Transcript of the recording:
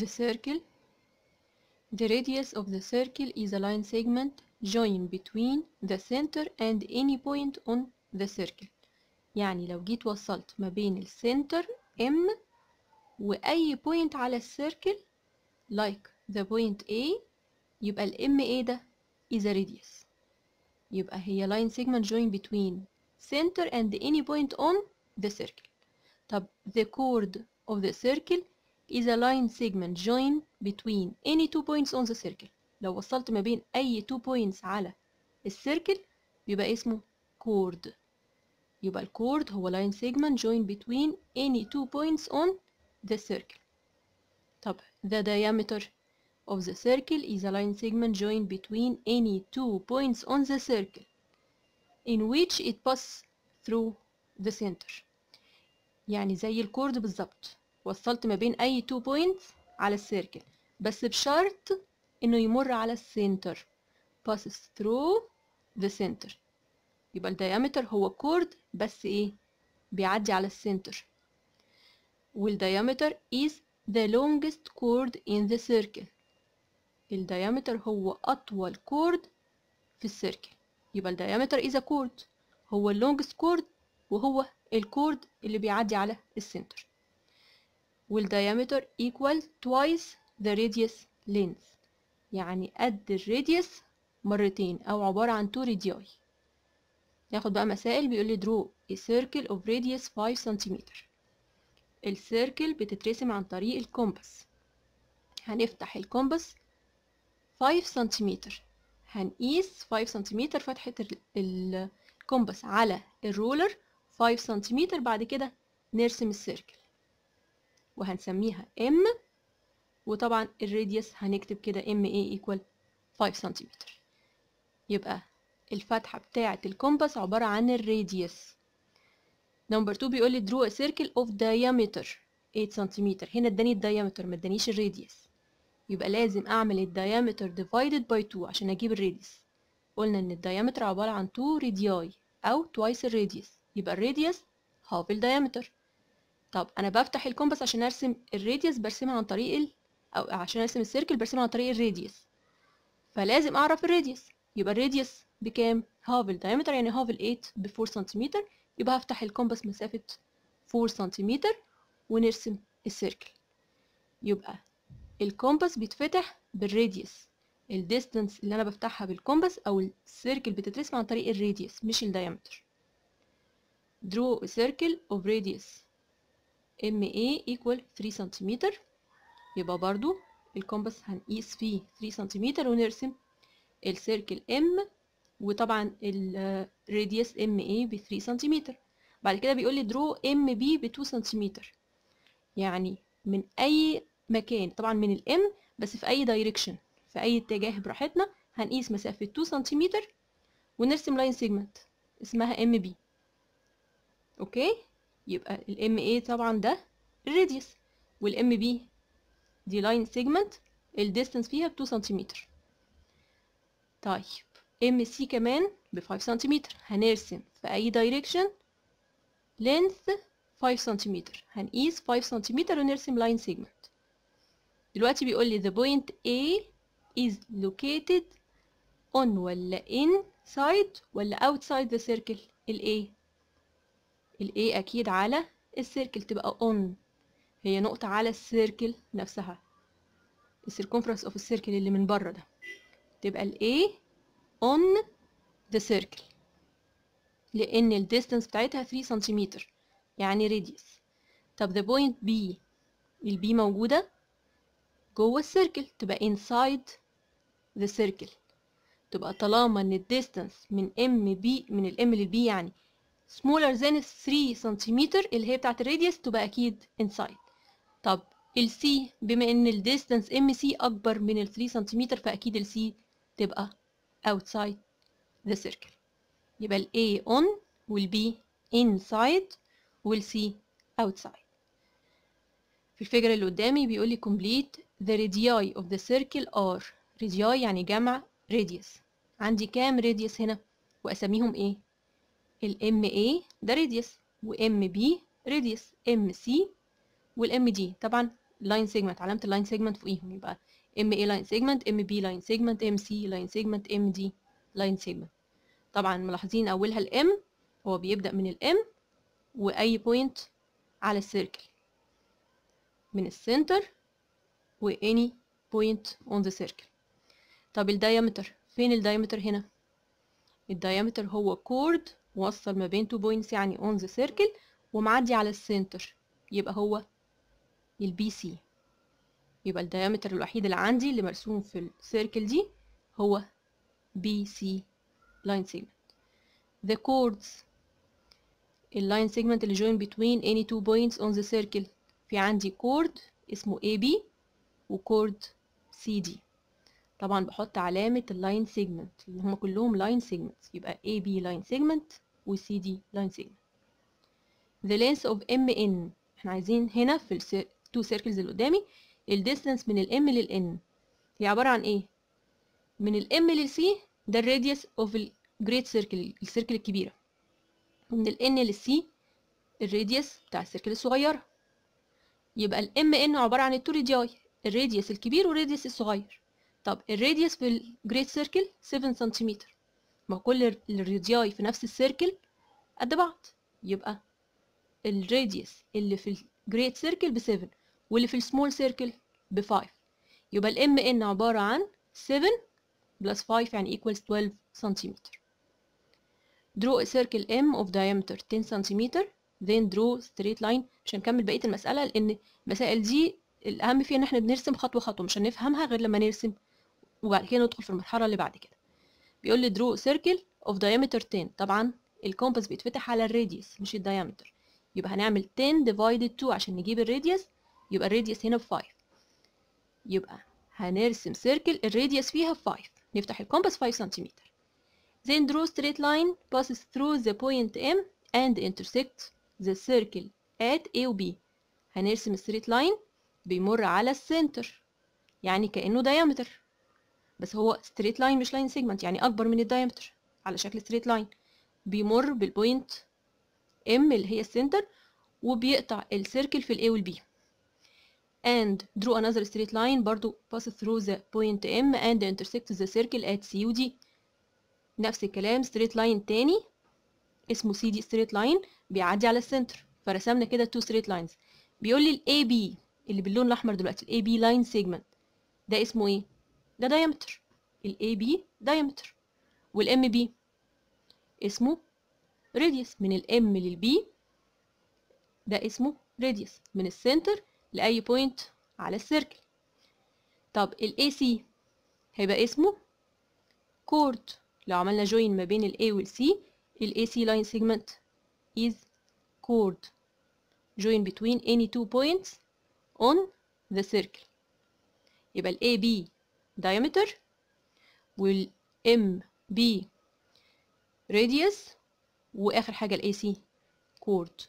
the circle the radius of the circle is a line segment joined between the center and any point on the circle يعني لو جيت وصلت ما بين السنتر M وأي point على السيركل like the point A يبقى ال MA ده is a radius يبقى هي line segment joined between center and any point on the circle طب the chord of the circle is a line segment joined between any two points on the circle لو وصلت ما بين أي two points على السيركل يبقى اسمه chord يبقى الكورد هو line segment joined between any two points on the circle طب the diameter of the circle is a line segment joined between any two points on the circle in which it passes through the center يعني زي الكورد بالظبط وصلت ما بين اي تو بوينتس على السيركل بس بشرط انه يمر على السنتر passes through the center يبقى الديامتر هو كورد بس ايه بيعدي على السنتر والديامتر is the longest chord in the circle الديامتر هو أطول كورد في السيركل يبقى الديامتر is a chord هو اللونجست كورد وهو الكورد اللي بيعدي على السنتر will diameter equal twice the radius length يعني قد الراديوس مرتين أو عبارة عن 2 radii ناخد بقى مسائل بيقول لي draw a circle of radius 5 cm السيركل بتترسم عن طريق الكومبس هنفتح الكومبس 5 cm هنقيس 5 cm فتحة الكومبس على الرولر 5 cm بعد كده نرسم السيركل وهنسميها M وطبعا الراديوس هنكتب كده MA equal 5 سنتيمتر يبقى الفتحة بتاعة الكومباس عبارة عن الراديوس نمبر 2 بيقول لي درو سيركل اوف دايمتر 8 سنتيمتر هنا اداني الدايمتر ما ادانيش الراديوس يبقى لازم اعمل الدايمتر ديفايدد باي 2 عشان اجيب الراديوس قلنا ان الدايمتر عبارة عن 2 رادياي او twice الراديوس يبقى الراديوس هاف الدايمتر طب انا بفتح الكومباس عشان ارسم الراديوس برسمها عن طريق ال... او عشان ارسم السيركل برسمها عن طريق الراديوس فلازم اعرف الراديوس يبقى الراديوس بكام هاف الدايمتر يعني هاف 8 ب 4 سنتيمتر يبقى هفتح الكومباس مسافة 4 سنتيمتر ونرسم السيركل يبقى الكومباس بيتفتح بالراديوس الديستانس اللي انا بفتحها بالكومباس او السيركل بتترسم عن طريق الراديوس مش الدايمتر draw a circle of radius MA equal 3 سنتيمتر يبقى برضو الكومباس هنقيس فيه 3 سنتيمتر ونرسم السيركل M وطبعا الراديوس MA ب 3 سنتيمتر بعد كده بيقول لي درو MB ب 2 سنتيمتر يعني من أي مكان طبعا من الام بس في أي دايركشن في أي اتجاه براحتنا هنقيس مسافة 2 سنتيمتر ونرسم لاين سيجمنت اسمها ام بي اوكي يبقى الام MA طبعا ده الراديوس والام MB دي لاين سيجمنت الديستنس فيها ب 2 سنتيمتر طيب MC كمان ب 5 سنتيمتر هنرسم في اي دايركشن لينث 5 سنتيمتر هنقيس 5 سنتيمتر ونرسم لاين سيجمنت دلوقتي بيقول لي the point A is located on ولا inside ولا outside the circle ال A الاي اكيد على السيركل تبقى اون هي نقطة على السيركل نفسها السيركونفرنس اوف السيركل اللي من بره ده تبقى الاي on the circle لان distance بتاعتها 3 سنتيمتر يعني radius طب the point B B موجودة جوه السيركل تبقى inside the circle تبقى طالما ان الديستنس من ام بي من الام للبي يعني smaller than 3 cm اللي هي بتاعت الراديوس تبقى أكيد inside طب ال C بما إن ال distance MC أكبر من ال 3 cm فأكيد ال C تبقى outside the circle يبقى ال A on وال B inside وال C outside في الفجر اللي قدامي بيقول لي complete the radii of the circle are radii يعني جمع radius عندي كام radius هنا وأسميهم إيه الام اي ده راديوس وام بي راديوس ام سي والام دي طبعا لاين سيجمنت علامه اللاين سيجمنت فوقيهم يبقى ام اي لاين سيجمنت ام بي لاين سيجمنت ام سي لاين سيجمنت ام دي لاين سيجمنت طبعا ملاحظين اولها الام هو بيبدا من الام واي بوينت على السيركل من السنتر واني بوينت اون ذا سيركل طب الدايمتر فين الدايمتر هنا الدايمتر هو كورد موصل ما بين تو بوينتس يعني اون ذا سيركل ومعدي على السنتر يبقى هو البي سي يبقى الديامتر الوحيد اللي عندي اللي مرسوم في السيركل دي هو بي سي line segment ذا chords اللاين segment اللي join between any two points on the circle في عندي chord اسمه AB سي CD طبعا بحط علامة اللاين سيجمنت اللي هما كلهم لاين segments يبقى AB لاين سيجمنت و CD لاين سيجمنت the length of MN احنا عايزين هنا في ال two circles اللي قدامي ال distance من ال M لل N هي عبارة عن ايه؟ من ال M لل C ده ال radius of ال great circle السيركل الكبيرة ومن ال N لل C radius بتاع السيركل الصغيرة يبقى ال MN عبارة عن radii ال radius الكبير radius الصغير طب الراديوس في الجريت سيركل 7 سنتيمتر ما كل الرادياي في نفس السيركل قد بعض يبقى الراديوس اللي في الجريت سيركل ب 7 واللي في السمول سيركل ب 5 يبقى الام ان عبارة عن 7 بلس 5 يعني equals 12 سنتيمتر درو سيركل ام m of diameter 10 سنتيمتر then draw straight line مش هنكمل بقية المسألة لأن المسائل دي الأهم فيها إن احنا بنرسم خطوة خطوة مش هنفهمها غير لما نرسم وبعد كده ندخل في المرحله اللي بعد كده بيقول لي draw circle of diameter 10 طبعا الكومباس بيتفتح على الراديوس مش الديامتر يبقى هنعمل 10 divided 2 عشان نجيب الراديوس يبقى الراديوس هنا ب 5 يبقى هنرسم سيركل الراديوس فيها ب 5 نفتح الكومباس 5 سنتيمتر then draw straight line passes through the point M and intersects the circle at A و B هنرسم الستريت لاين بيمر على السنتر يعني كأنه diameter بس هو ستريت لاين مش لاين سيجمنت يعني اكبر من الدايمتر على شكل ستريت لاين بيمر بالبوينت ام اللي هي السنتر وبيقطع السيركل في الاي والبي and draw another straight line برضو pass through the point M and intersect the circle at CUD نفس الكلام straight line تاني اسمه CD straight line بيعدي على السنتر فرسمنا كده two straight lines بيقول لي ال AB اللي باللون الأحمر دلوقتي ال AB line segment ده اسمه ايه؟ ده دايمتر ال AB دايمتر وال MB اسمه radius من M لل B ده اسمه radius من السنتر لاي بوينت على السيركل طب ال AC هيبقى اسمه كورد لو عملنا جوين ما بين A وال C ال AC line segment is chord join between any two points on the circle يبقى ال AB diameter وال MB radius واخر حاجه الاي AC chord